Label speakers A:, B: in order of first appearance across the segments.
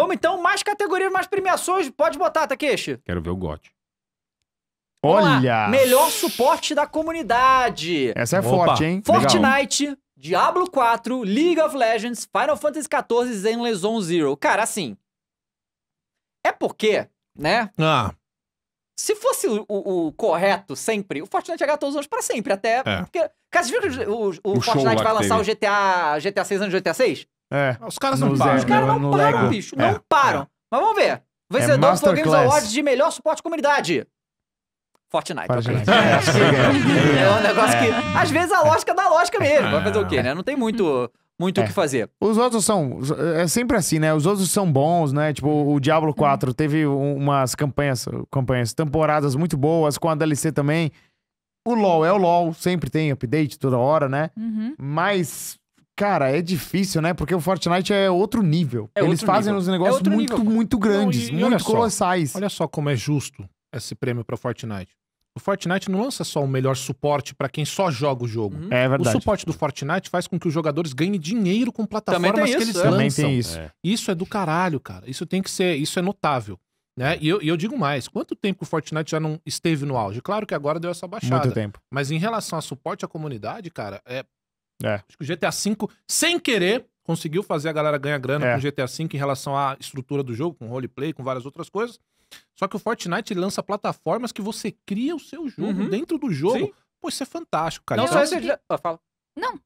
A: Vamos então, mais categorias, mais premiações. Pode botar, Takeshi. Quero ver o gote.
B: Olha! Melhor
A: suporte da comunidade. Essa é Opa. forte, hein? Fortnite, Legal. Diablo 4, League of Legends, Final Fantasy XIV e Zenless Zone Zero. Cara, assim... É porque, né? Ah. Se fosse o, o, o, correto sempre, o Fortnite ia ganhar todos os anos pra sempre, até. É. Porque, cara, vocês viram que o, o Fortnite vai lançar o GTA, GTA 6 antes do GTA 6?
B: É. Os caras não, param. Os caras não, param, Lego. bicho. É. Não
A: param. Mas vamos ver. Vencedor é do Games Awards de melhor suporte comunidade. Fortnite. Fortnite. É, é um negócio que. É. Às vezes a lógica dá lógica mesmo. Ah. Vai fazer o quê, né? Não tem muito muito é. o que fazer.
B: Os outros são. É sempre assim, né? Os outros são bons, né? Tipo, o Diablo 4 teve umas campanhas, campanhas, temporadas muito boas, com a DLC também. O LoL é o LoL, sempre tem update toda hora, né? Uhum. Mas Cara, é difícil, né? Porque o Fortnite é outro nível. É Eles outro fazem nível. uns é negócios é muito, nível. muito grandes, não, e, muito olha colossais.
A: Só, olha só como é justo esse prêmio para Fortnite. O Fortnite não lança só o melhor suporte para quem só joga o jogo. Uhum. É verdade. O suporte do Fortnite faz com que os jogadores ganhem dinheiro com plataformas isso, que eles é. lançam. Também tem isso. É. Isso é do caralho, cara. Isso tem que ser, isso é notável. Né? E, eu, e eu digo mais, quanto tempo o Fortnite já não esteve no auge? Claro que agora deu essa baixada. Muito tempo. Mas em relação a suporte à comunidade, cara, é é. Acho que o GTA V, sem querer, conseguiu fazer a galera ganhar grana é. com o GTA V em relação à estrutura do jogo, com roleplay, com várias outras coisas. Só que o Fortnite lança plataformas que você cria o seu jogo uhum. dentro do jogo. Sim. Pô, isso é fantástico, cara. Não, então, só esse... Assim, ah, fala. Não,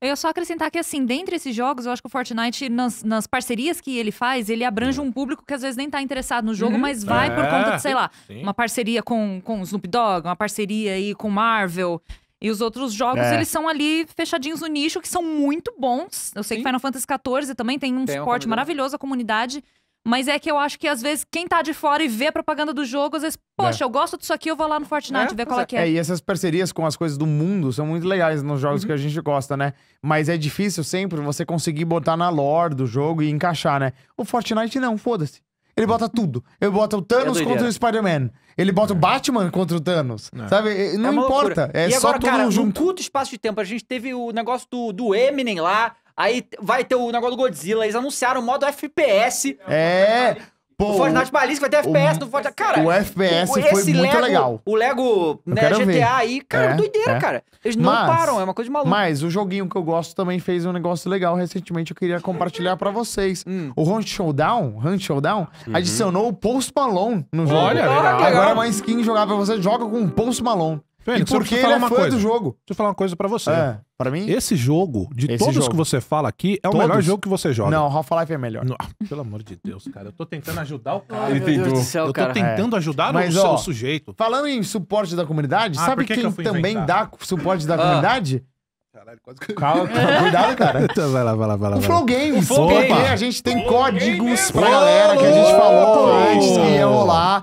A: eu ia só acrescentar que, assim, dentre esses jogos, eu acho que o Fortnite, nas, nas parcerias que ele faz, ele abrange um público que às vezes nem tá interessado no jogo, uhum. mas vai é, por conta de, é, sei lá, sim. uma parceria com, com Snoop Dogg, uma parceria aí com Marvel. E os outros jogos, é. eles são ali fechadinhos no nicho, que são muito bons. Eu sei Sim. que Final Fantasy XIV também tem um suporte maravilhoso à comunidade. Mas é que eu acho que, às vezes, quem tá de fora e vê a propaganda do jogo, às vezes, poxa, é. eu gosto disso aqui, eu vou lá no Fortnite é, ver qual é que é. é. E
B: essas parcerias com as coisas do mundo são muito legais nos jogos uhum. que a gente gosta, né? Mas é difícil sempre você conseguir botar na lore do jogo e encaixar, né? O Fortnite não, foda-se. Ele bota tudo. Ele bota o Thanos é contra o Spider-Man. Ele bota o Batman contra o Thanos. É. Sabe? Não é importa. É e só agora, tudo cara, junto.
A: Num curto espaço de tempo, a gente teve o negócio do, do Eminem lá. Aí vai ter o negócio do Godzilla. Eles anunciaram o modo FPS.
B: É. Pô, o Fortnite balisca vai ter FPS no
A: Fortnite. Cara, o FPS o, foi muito Lego, legal.
B: O Lego né, GTA ver. aí, cara, é, doideira, é. cara. Eles não mas, param, é uma coisa de maluco. Mas o joguinho que eu gosto também fez um negócio legal recentemente, eu queria compartilhar pra vocês. Hum. O Hunt Showdown, Hunt Showdown, uhum. adicionou o Post Malone no jogo. Olha, legal. Agora é uma skin jogável, você joga com o Post
A: Malone e porque ele é uma fã coisa. do jogo. Deixa eu falar uma coisa para você. É, para mim? Esse jogo, de esse todos jogo. que você fala aqui, é o melhor jogo que você joga. Não,
B: Half-Life é melhor. Não, ah, pelo amor de
A: Deus, cara. Eu tô tentando ajudar o cara. Ele tentou. Céu, eu tô cara. tentando é. ajudar Mas, o ó, sujeito.
B: Falando em suporte da comunidade, ah, sabe que quem que também inventar? dá suporte da ah. comunidade? Caralho, quase que... Calma, cuidado, cara. Então vai lá, vai lá, vai lá. O Flow Games. O Flow Games. A gente tem códigos Game pra galera que a gente falou.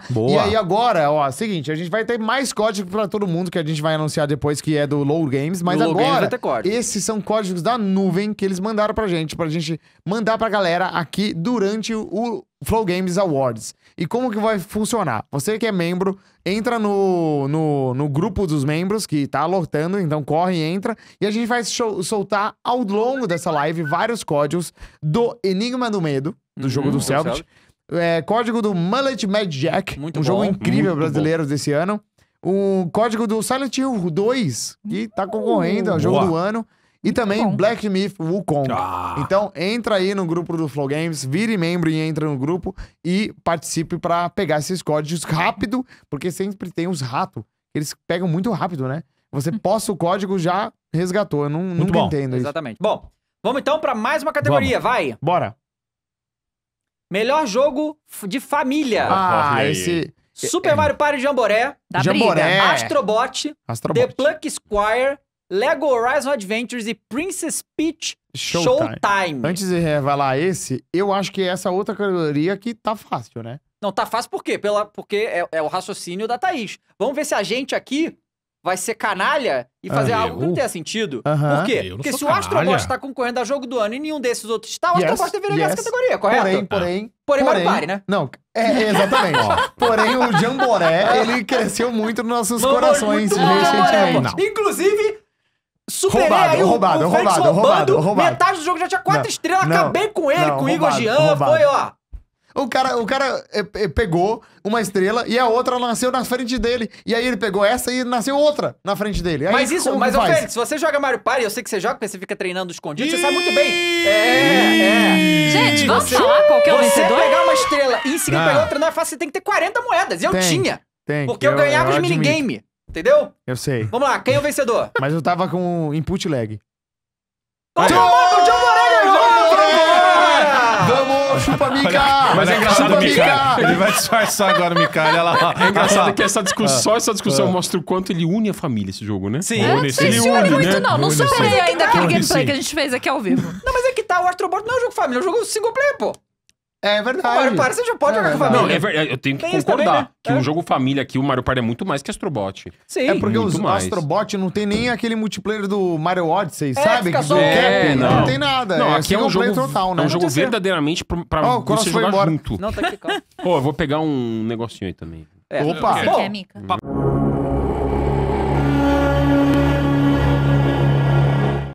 B: Boa. E aí agora, ó, seguinte, a gente vai ter mais código para todo mundo que a gente vai anunciar depois que é do Low Games, mas Low agora Games esses são códigos da nuvem que eles mandaram pra gente, pra gente mandar pra galera aqui durante o Flow Games Awards. E como que vai funcionar? Você que é membro, entra no, no, no grupo dos membros que tá lotando, então corre e entra. E a gente vai soltar ao longo dessa live vários códigos do Enigma do Medo, do uhum, jogo do Celtic. Do Celtic é, código do Mullet Mad muito um bom, jogo incrível brasileiro bom. desse ano. O código do Silent Hill 2, que tá uh, concorrendo o jogo Boa. do ano. E também Black Myth Wukong. Ah. Então, entra aí no grupo do Flow Games, vire membro e entra no grupo e participe para pegar esses códigos rápido, porque sempre tem os ratos. Eles pegam muito rápido, né? Você hum. posta o código, já resgatou. Eu não, muito nunca bom. entendo Exatamente.
A: Isso. Bom, vamos então para mais uma categoria, vamos. vai. Bora. Melhor jogo de família. Ah, esse. Super é. Mario Party Jamboré. Da Jamboré. Astrobot, Astrobot. The Pluck Squire. Lego Horizon Adventures e Princess Peach Showtime. Showtime. Antes
B: de revelar esse, eu acho que é essa outra categoria que tá fácil, né?
A: Não, tá fácil por quê? Pela, porque é, é o raciocínio da Thaís. Vamos ver se a gente aqui vai ser canalha e fazer ah, algo que não tenha sentido. Uh -huh. Por quê? Porque se o Astrobot está concorrendo a jogo do ano e nenhum desses outros está, o yes, Astrobot deveria yes. ganhar essa categoria, correto? Porém, ah. porém. Porém, Porém, porém pare, né?
B: Não, é, exatamente. porém, o Jamboré, ele cresceu muito nos nossos corações recentemente. Inclusive.
A: Superei roubado, aí o, roubado, roubado, roubado, roubado, Metade do jogo já tinha quatro não, estrelas, não, acabei com ele, não, com o Igor Jean, foi ó.
B: O cara, o cara é, é, pegou uma estrela e a outra nasceu na frente dele. E aí ele pegou essa e nasceu outra na frente dele. Aí mas isso, mas Félix,
A: se você joga Mario Party, eu sei que você joga, porque você fica treinando escondido, você sabe muito bem. É, é, é. Gente, vamos lá falar qual que é o vencedor? Você pegar uma estrela e em seguida pegar outra não é fácil, você tem que ter 40 moedas. E eu tinha. Tem, porque eu, ganhava eu os minigame. Entendeu?
B: Eu sei. Vamos lá, quem é o vencedor? Mas eu tava com input lag.
A: Vai, oh! chupa, Mika! Mas é engraçado, chupa, Ele vai disfarçar agora o olha lá. É engraçado que essa discussão, ah. só essa discussão ah.
B: mostra o quanto ele une a família, esse jogo, né? Sim. Une, sim. Ele une, é né? une muito, né? não. Não superei ainda aquele gameplay que a
A: gente fez aqui ao vivo. Não, mas é que tá, o Astrobot não é um jogo família, é um jogo single player, pô. É verdade. O Mario Party você já pode é jogar com a família. Não,
B: é Eu tenho que Tem concordar também, né? que um é. jogo família aqui, o Mario Party é muito mais que Astrobot. Sim. É porque Muito os mais. Astrobot não tem nem aquele multiplayer do Mario Odyssey, é, sabe? fica só É, cap, não. não. tem nada. Não, é aqui é um jogo, total, né? é um jogo verdadeiramente pra, pra Ó, você jogar embora. junto. Não, tá aqui, calma. Pô, eu vou pegar um negocinho aí também. É. Opa! Bom,